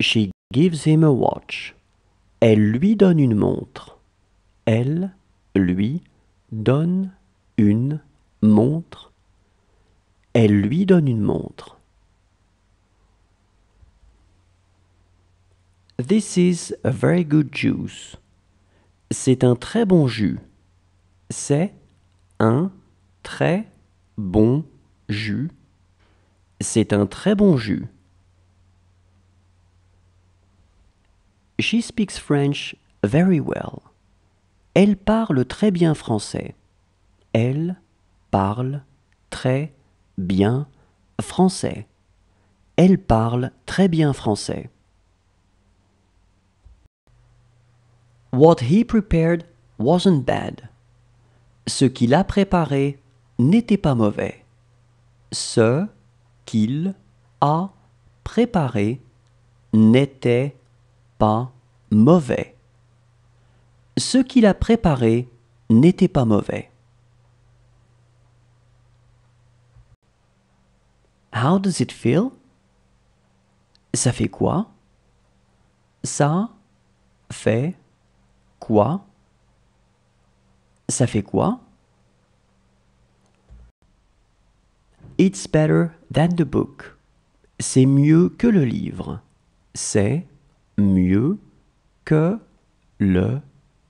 She gives him a watch. Elle lui donne une montre. Elle lui donne une montre. Elle lui donne une montre. This is a very good juice. C'est un très bon jus. C'est un très bon jus. C'est un très bon jus. She speaks French very well. Elle parle très bien français. Elle parle très bien français. Elle parle très bien français. What he prepared wasn't bad. Ce qu'il a préparé n'était pas mauvais. Ce qu'il a préparé n'était pas mauvais. Ce qu'il a préparé n'était pas mauvais. How does it feel? Ça fait quoi? Ça fait quoi? Ça fait quoi? It's better than the book. C'est mieux que le livre. C'est mieux que le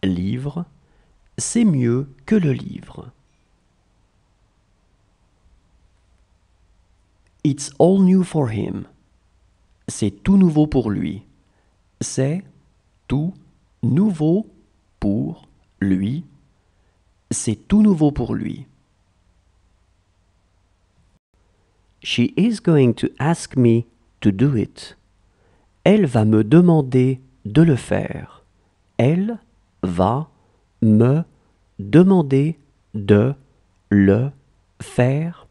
livre. C'est mieux que le livre. It's all new for him. C'est tout nouveau pour lui. C'est tout nouveau pour lui. C'est tout nouveau pour lui. She is going to ask me to do it. Elle va me demander de le faire. Elle va me demander de le faire.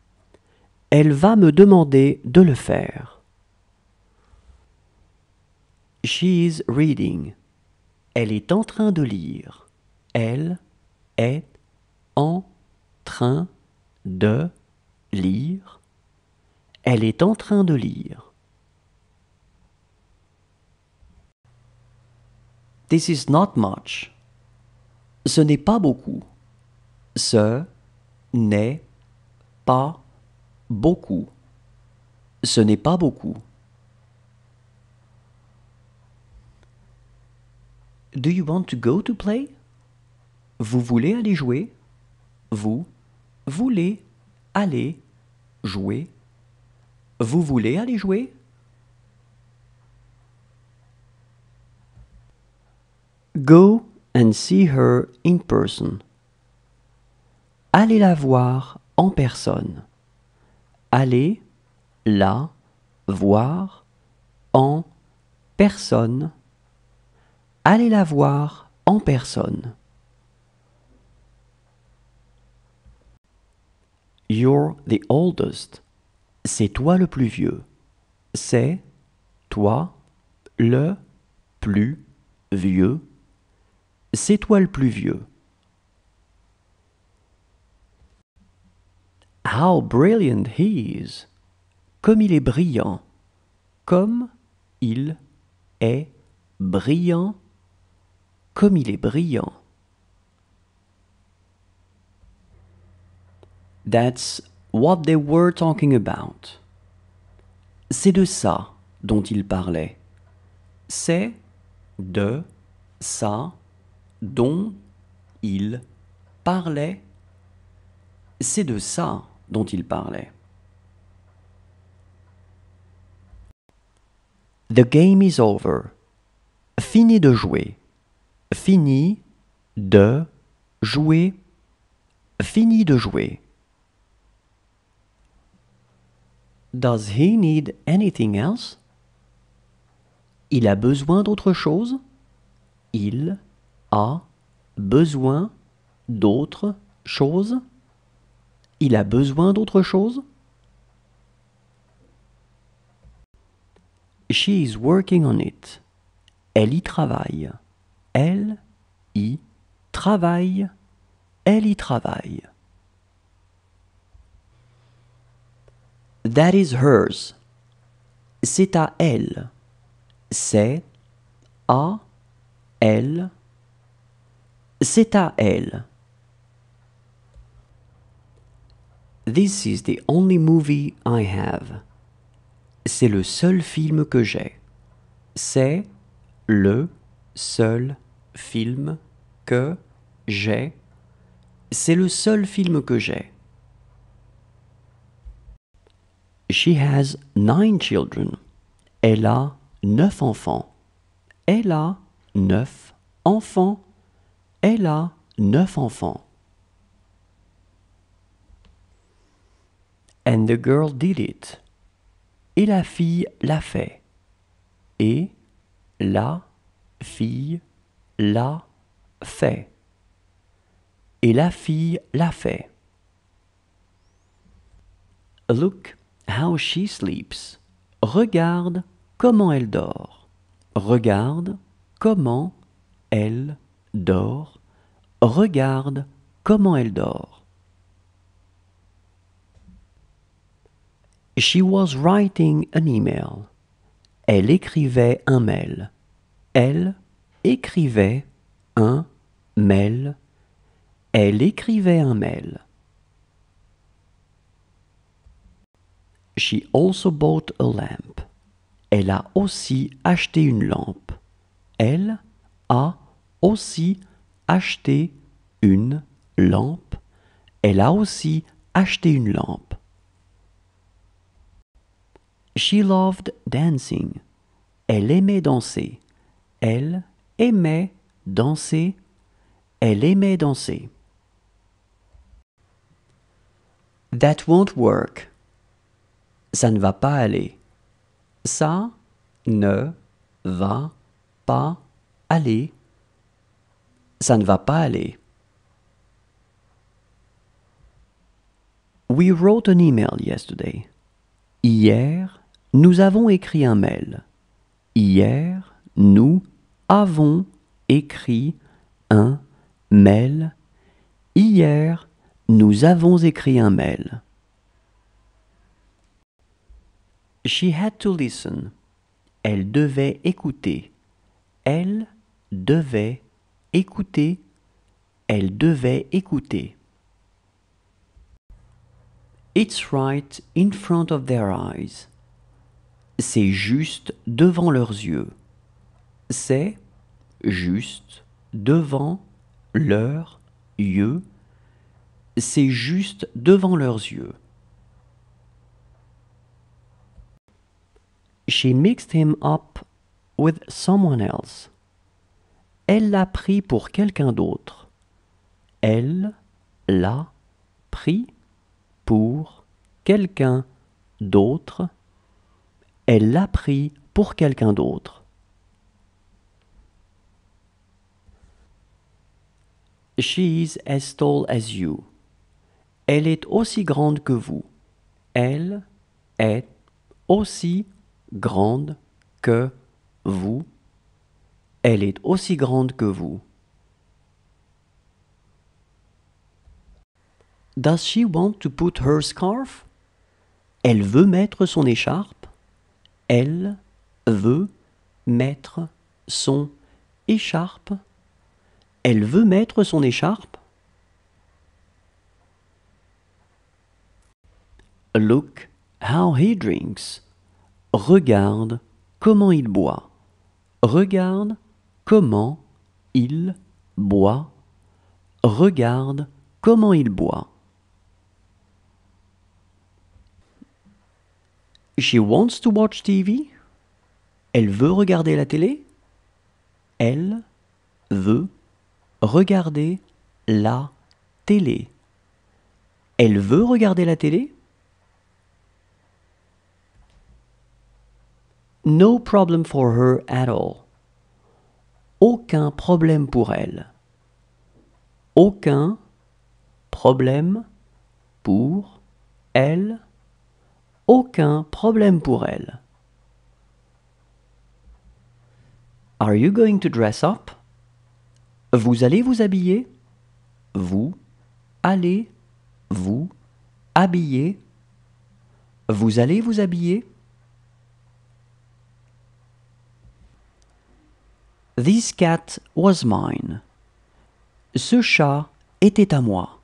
Elle va me demander de le faire. She is reading. Elle est en train de lire. Elle est en train de lire. Elle est en train de lire. This is not much. Ce n'est pas beaucoup. Ce n'est pas beaucoup. Ce n'est pas beaucoup. Do you want to go to play? Vous voulez aller jouer? Vous voulez aller jouer? Vous voulez aller jouer? Go and see her in person. Allez la voir en personne. Allez la voir en personne. Allez la voir en personne. You're the oldest. C'est toi le plus vieux. C'est toi le plus vieux plus vieux. How brilliant he is! Comme il est brillant! Comme il est brillant! Comme il est brillant! That's what they were talking about. C'est de ça dont ils parlaient. C'est de ça dont il parlait, c'est de ça dont il parlait. The game is over. Fini de jouer. Fini de jouer. Fini de jouer. Does he need anything else? Il a besoin d'autre chose? Il a besoin d'autre chose Il a besoin d'autre chose She is working on it. Elle y travaille. Elle y travaille. Elle y travaille. That is hers. C'est à elle. C'est à elle. C'est à elle. This is the only movie I have. C'est le seul film que j'ai. C'est le seul film que j'ai. C'est le seul film que j'ai. She has nine children. Elle a neuf enfants. Elle a neuf enfants. Elle a neuf enfants. And the girl did it. Et la fille l'a fait. Et la fille l'a fait. Et la fille l'a fait. Look how she sleeps. Regarde comment elle dort. Regarde comment elle dort dort, regarde comment elle dort. She was writing an email. Elle écrivait un mail. Elle écrivait un mail. Elle écrivait un mail. She also bought a lamp. Elle a aussi acheté une lampe. Elle a aussi acheté une lampe. Elle a aussi acheté une lampe. She loved dancing. Elle aimait danser. Elle aimait danser. Elle aimait danser. That won't work. Ça ne va pas aller. Ça ne va pas aller. Ça ne va pas aller. We wrote an email yesterday. Hier, nous avons écrit un mail. Hier, nous avons écrit un mail. Hier, nous avons écrit un mail. She had to listen. Elle devait écouter. Elle devait écouter, elle devait écouter. It's right in front of their eyes. C'est juste devant leurs yeux. C'est juste devant leurs yeux. C'est juste devant leurs yeux. She mixed him up with someone else elle l'a pris pour quelqu'un d'autre. Elle l'a pris pour quelqu'un d'autre. Elle l'a pris pour quelqu'un d'autre. She is as tall as you. Elle est aussi grande que vous. Elle est aussi grande que vous. Elle est aussi grande que vous. Does she want to put her scarf? Elle veut mettre son écharpe. Elle veut mettre son écharpe. Elle veut mettre son écharpe. Look how he drinks. Regarde comment il boit. Regarde comment il boit, regarde comment il boit. She wants to watch TV. Elle veut regarder la télé. Elle veut regarder la télé. Elle veut regarder la télé. No problem for her at all aucun problème pour elle. Aucun problème pour elle. Aucun problème pour elle. Are you going to dress up? Vous allez vous habiller? Vous allez vous habiller? Vous allez vous habiller? This cat was mine. Ce chat était à moi.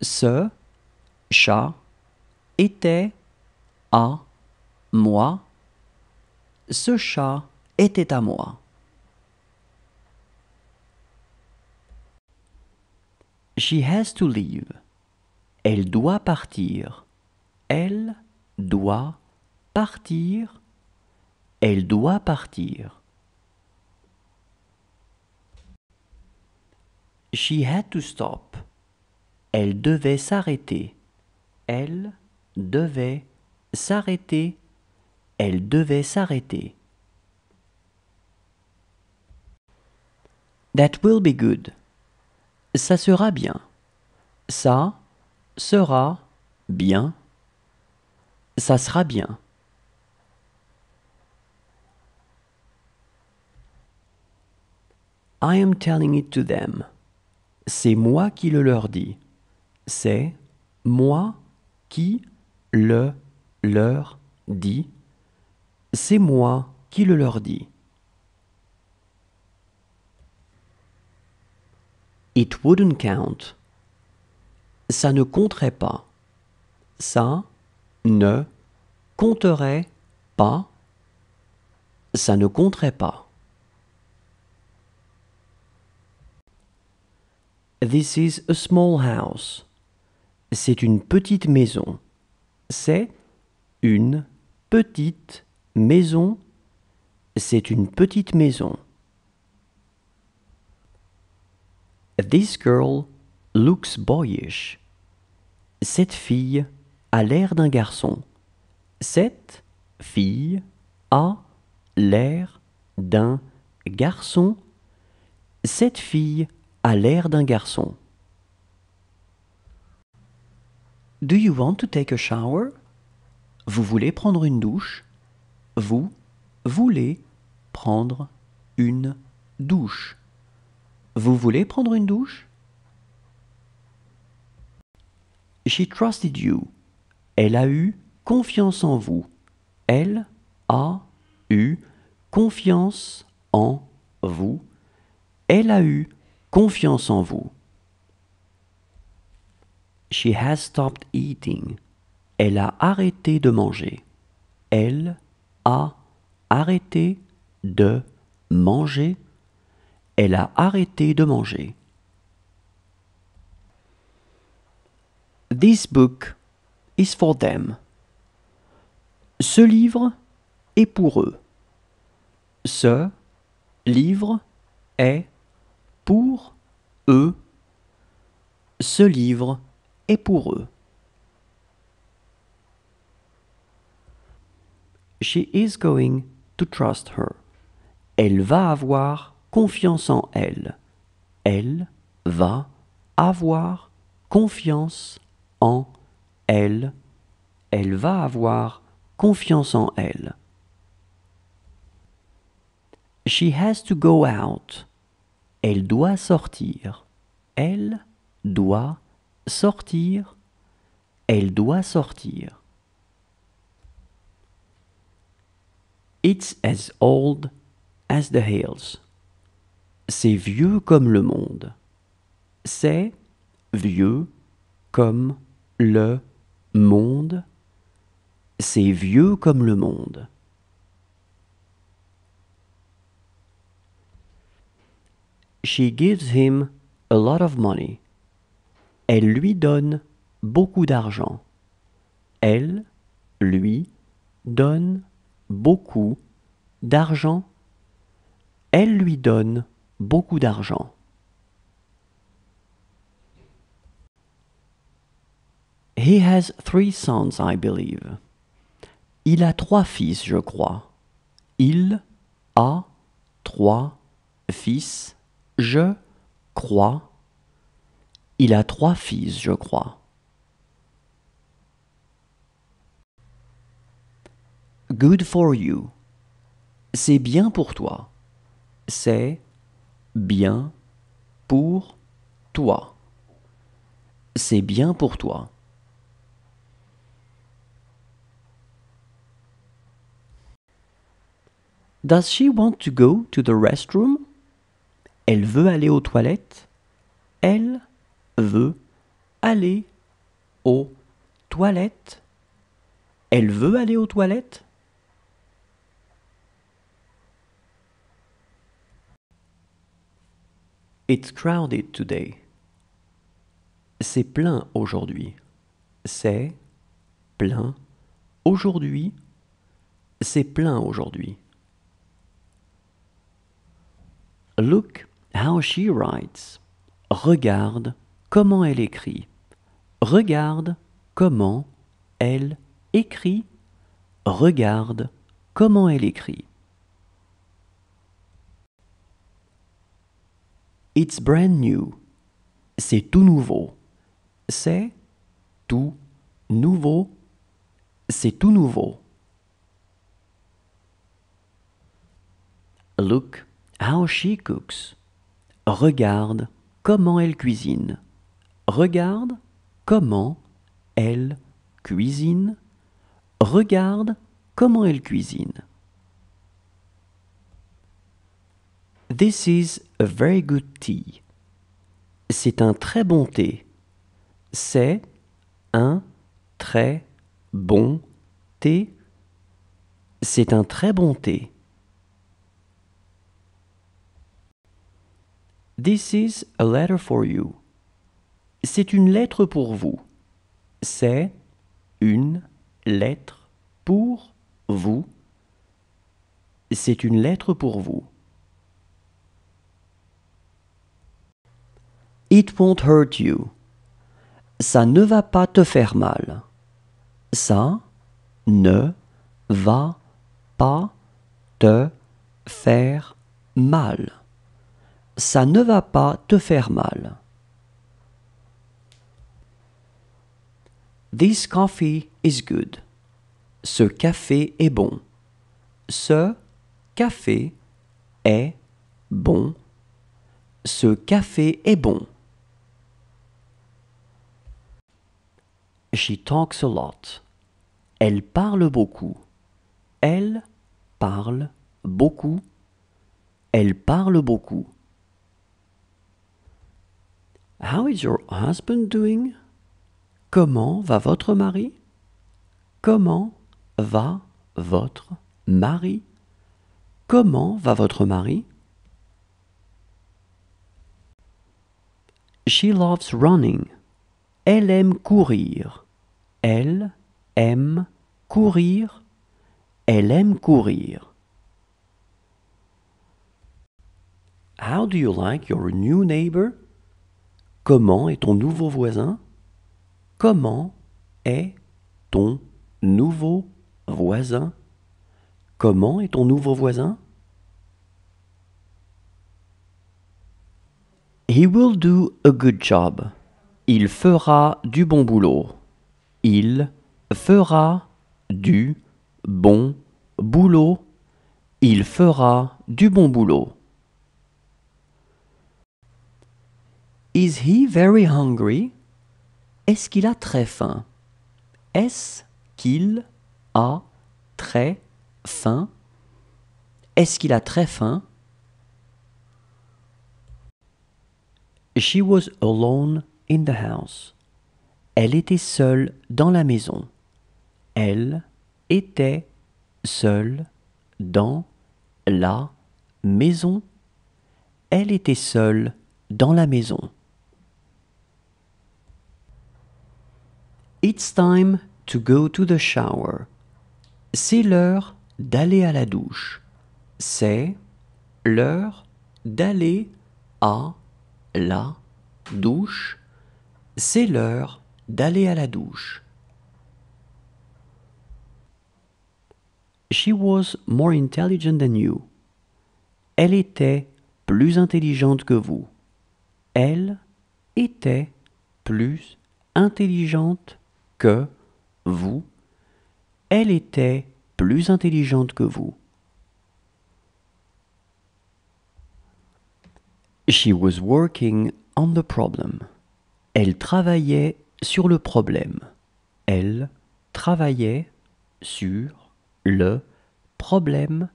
Ce chat était à moi. Ce chat était à moi. She has to leave. Elle doit partir. Elle doit partir. Elle doit partir. She had to stop. Elle devait s'arrêter. Elle devait s'arrêter. Elle devait s'arrêter. That will be good. Ça sera bien. Ça sera bien. Ça sera bien. I am telling it to them c'est moi qui le leur dis. C'est moi qui le leur dis. C'est moi qui le leur dis. It wouldn't count. Ça ne compterait pas. Ça ne compterait pas. Ça ne compterait pas. This is a small house. C'est une petite maison. C'est une petite maison. C'est une petite maison. This girl looks boyish. Cette fille a l'air d'un garçon. Cette fille a l'air d'un garçon. Cette fille l'air d'un garçon. Do you want to take a shower? Vous voulez prendre une douche? Vous voulez prendre une douche. Vous voulez prendre une douche? She trusted you. Elle a eu confiance en vous. Elle a eu confiance en vous. Elle a eu confiance en vous. She has stopped eating. Elle a arrêté de manger. Elle a arrêté de manger. Elle a arrêté de manger. This book is for them. Ce livre est pour eux. Ce livre est pour eux, ce livre est pour eux. She is going to trust her. Elle va avoir confiance en elle. Elle va avoir confiance en elle. Elle va avoir confiance en elle. She has to go out. Elle doit sortir. Elle doit sortir. Elle doit sortir. It's as old as the hills. C'est vieux comme le monde. C'est vieux comme le monde. C'est vieux comme le monde. She gives him a lot of money. Elle lui donne beaucoup d'argent. Elle lui donne beaucoup d'argent. Elle lui donne beaucoup d'argent. He has three sons, I believe. Il a trois fils, je crois. Il a trois fils, je crois. Il a trois fils, je crois. Good for you. C'est bien pour toi. C'est bien pour toi. C'est bien pour toi. Does she want to go to the restroom? Elle veut aller aux toilettes. Elle veut aller aux toilettes. Elle veut aller aux toilettes. It's crowded today. C'est plein aujourd'hui. C'est plein aujourd'hui. C'est plein aujourd'hui. Look How she writes. Regarde comment elle écrit. Regarde comment elle écrit. Regarde comment elle écrit. It's brand new. C'est tout nouveau. C'est tout nouveau. C'est tout nouveau. Look how she cooks. Regarde comment elle cuisine. Regarde comment elle cuisine. Regarde comment elle cuisine. This is a very good tea. C'est un très bon thé. C'est un très bon thé. C'est un très bon thé. This is a letter for you. C'est une lettre pour vous. C'est une lettre pour vous. C'est une lettre pour vous. It won't hurt you. Ça ne va pas te faire mal. Ça ne va pas te faire mal ça ne va pas te faire mal. This coffee is good. Ce café est bon. Ce café est bon. Ce café est bon. She talks a lot. Elle parle beaucoup. Elle parle beaucoup. Elle parle beaucoup. How is your husband doing? Comment va votre mari? Comment va votre mari? Comment va votre mari? She loves running. Elle aime courir. Elle aime courir. Elle aime courir. How do you like your new neighbor? Comment est ton nouveau voisin Comment est ton nouveau voisin Comment est ton nouveau voisin He will do a good job. Il fera du bon boulot. Il fera du bon boulot. Il fera du bon boulot. Is he very hungry? Est-ce qu'il a très faim? Est-ce qu'il a très faim? She was alone in the house. Elle était seule dans la maison. Elle était seule dans la maison. Elle était seule dans la maison. It's time to go to the shower. C'est l'heure d'aller à la douche. C'est l'heure d'aller à la douche. C'est l'heure d'aller à la douche. She was more intelligent than you. Elle était plus intelligente que vous. Elle était plus intelligente que que vous, elle était plus intelligente que vous. She was working on the problem. Elle travaillait sur le problème. Elle travaillait sur le problème.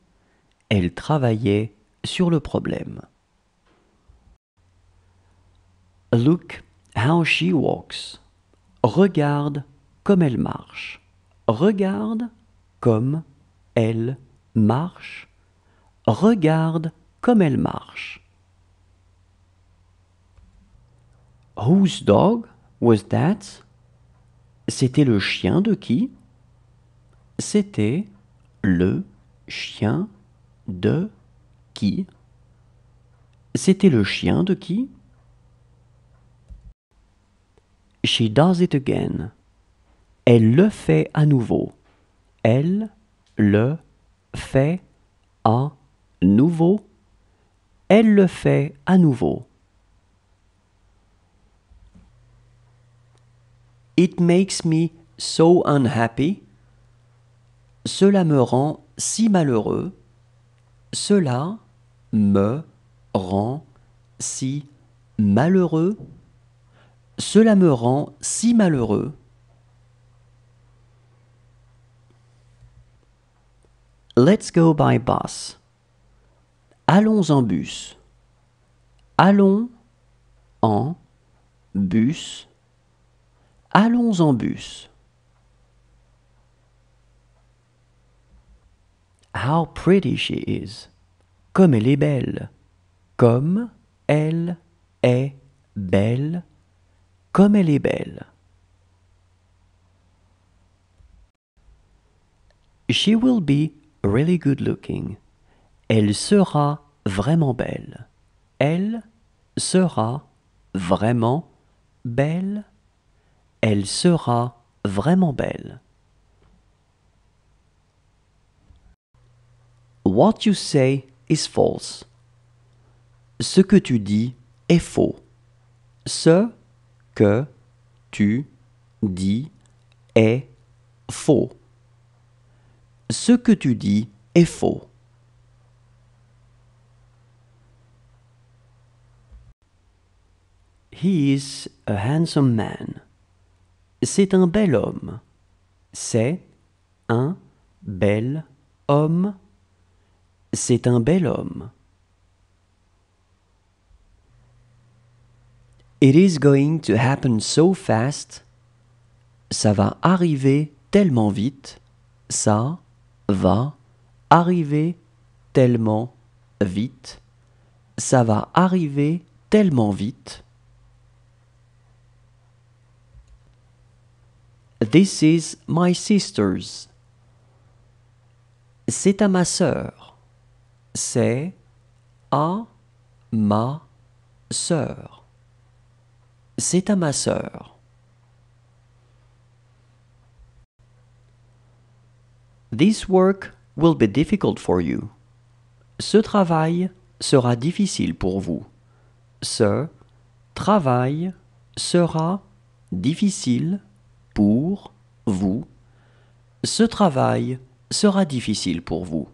Elle travaillait sur le problème. Look how she walks. Regarde comme elle marche. Regarde comme elle marche. Regarde comme elle marche. Whose dog was that? C'était le chien de qui? C'était le chien de qui? C'était le chien de qui? She does it again. Elle le fait à nouveau. Elle le fait à nouveau. Elle le fait à nouveau. It makes me so unhappy. Cela me rend si malheureux. Cela me rend si malheureux. Cela me rend si malheureux. Let's go by bus. Allons en bus. Allons en bus. Allons en bus. How pretty she is. Comme elle est belle. Comme elle est belle comme elle est belle. She will be really good looking. Elle sera vraiment belle. Elle sera vraiment belle. Elle sera vraiment belle. What you say is false. Ce que tu dis est faux. Ce que tu dis est faux. Ce que tu dis est faux. He is a handsome man. C'est un bel homme. C'est un bel homme. C'est un bel homme. It is going to happen so fast. Ça va arriver tellement vite. Ça va arriver tellement vite. Ça va arriver tellement vite. This is my sister's. C'est à ma sœur. C'est à ma sœur. C'est à ma sœur. This work will be difficult for you. Ce travail sera difficile pour vous. Ce travail sera difficile pour vous. Ce travail sera difficile pour vous.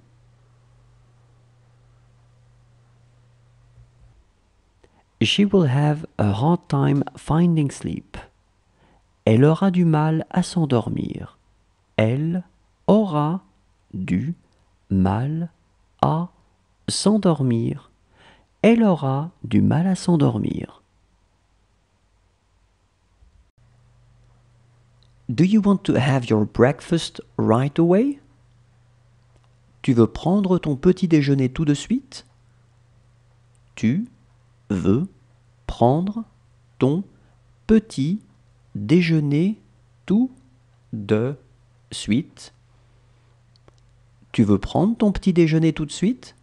She will have a hard time finding sleep. Elle aura du mal à s'endormir. Elle aura du mal à s'endormir. Elle aura du mal à s'endormir. Do you want to have your breakfast right away? Tu veux prendre ton petit déjeuner tout de suite? Tu veux prendre ton petit déjeuner tout de suite. Tu veux prendre ton petit déjeuner tout de suite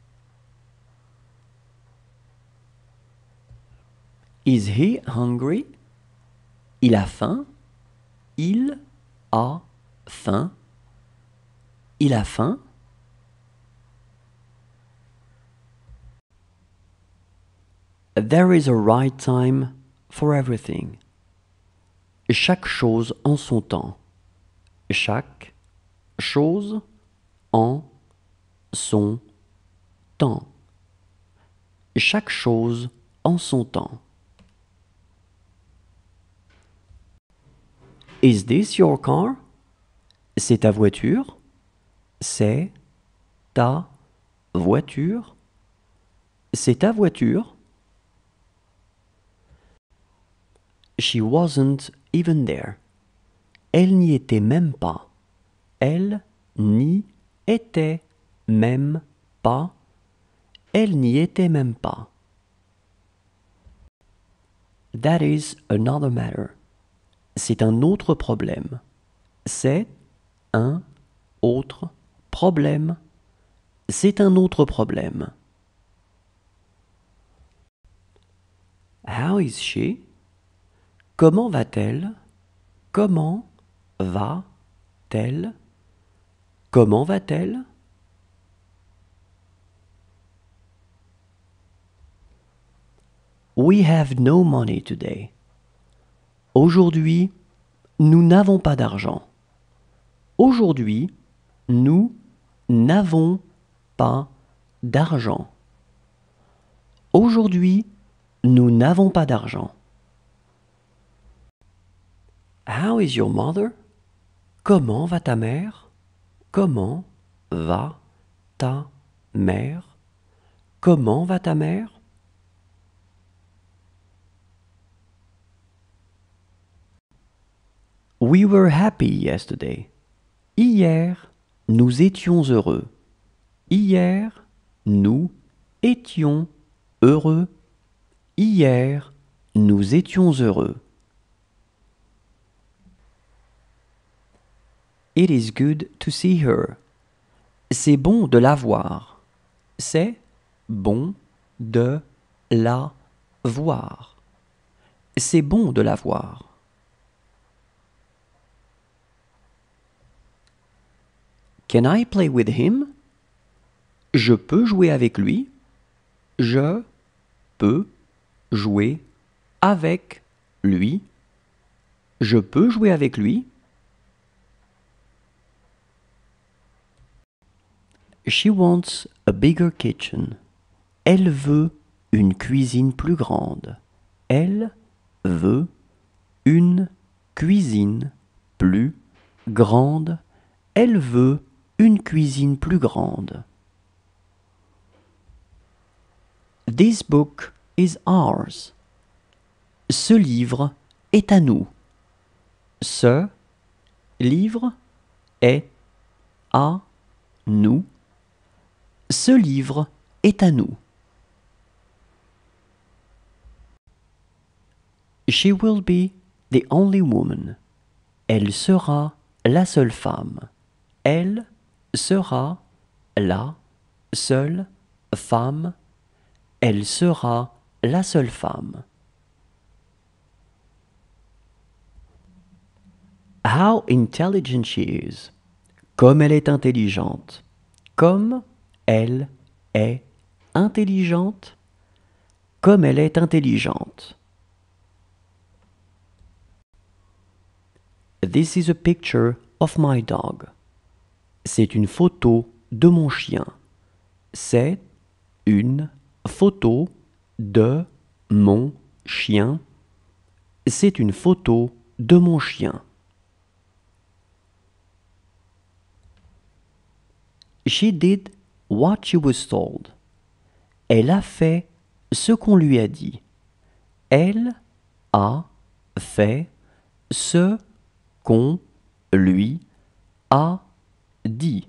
Is he hungry Il a faim. Il a faim. Il a faim. There is a right time for everything. Chaque chose en son temps. Chaque chose en son temps. Chaque chose en son temps. Is this your car? C'est ta voiture? C'est ta voiture? C'est ta voiture? She wasn't even there. Elle n'y était même pas. Elle n'y était même pas. Elle n'y était même pas. That is another matter. C'est un autre problème. C'est un autre problème. C'est un autre problème. How is she? Comment va-t-elle Comment va-t-elle Comment va-t-elle We have no money today. Aujourd'hui, nous n'avons pas d'argent. Aujourd'hui, nous n'avons pas d'argent. Aujourd'hui, nous n'avons pas d'argent. How is your mother? Comment va ta mère? Comment va ta mère? Comment va ta mère? We were happy yesterday. Hier, nous étions heureux. Hier, nous étions heureux. Hier, nous étions heureux. It is good to see her. C'est bon de la voir. C'est bon de la voir. C'est bon de la voir. Can I play with him? Je peux jouer avec lui. Je peux jouer avec lui. Je peux jouer avec lui. She wants a bigger kitchen. Elle veut une cuisine plus grande. Elle veut une cuisine plus grande. Elle veut une cuisine plus grande. This book is ours. Ce livre est à nous. Ce livre est à nous. Ce livre est à nous. She will be the only woman. Elle sera la seule femme. Elle sera la seule femme. Elle sera la seule femme. How intelligent she is. Comme elle est intelligente. Comme elle est intelligente comme elle est intelligente. This is a picture of my dog. C'est une photo de mon chien. C'est une photo de mon chien. C'est une photo de mon chien. She did what she was told. Elle a fait ce qu'on lui a dit. Elle a fait ce qu'on lui a dit.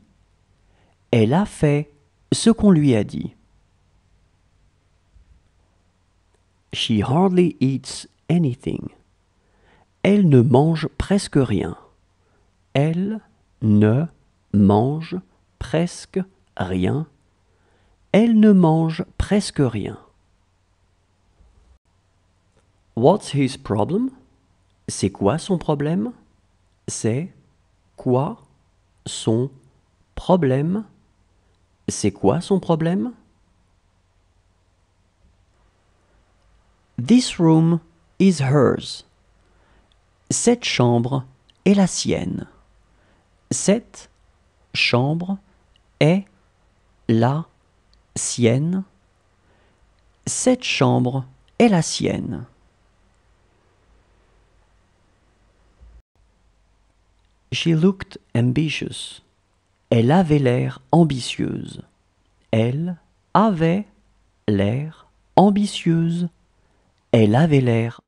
Elle a fait ce qu'on lui a dit. She hardly eats anything. Elle ne mange presque rien. Elle ne mange presque rien, elle ne mange presque rien. What's his problem? C'est quoi son problème? C'est quoi son problème? C'est quoi son problème? This room is hers. Cette chambre est la sienne. Cette chambre est la sienne. Cette chambre est la sienne. She looked ambitious. Elle avait l'air ambitieuse. Elle avait l'air ambitieuse. Elle avait l'air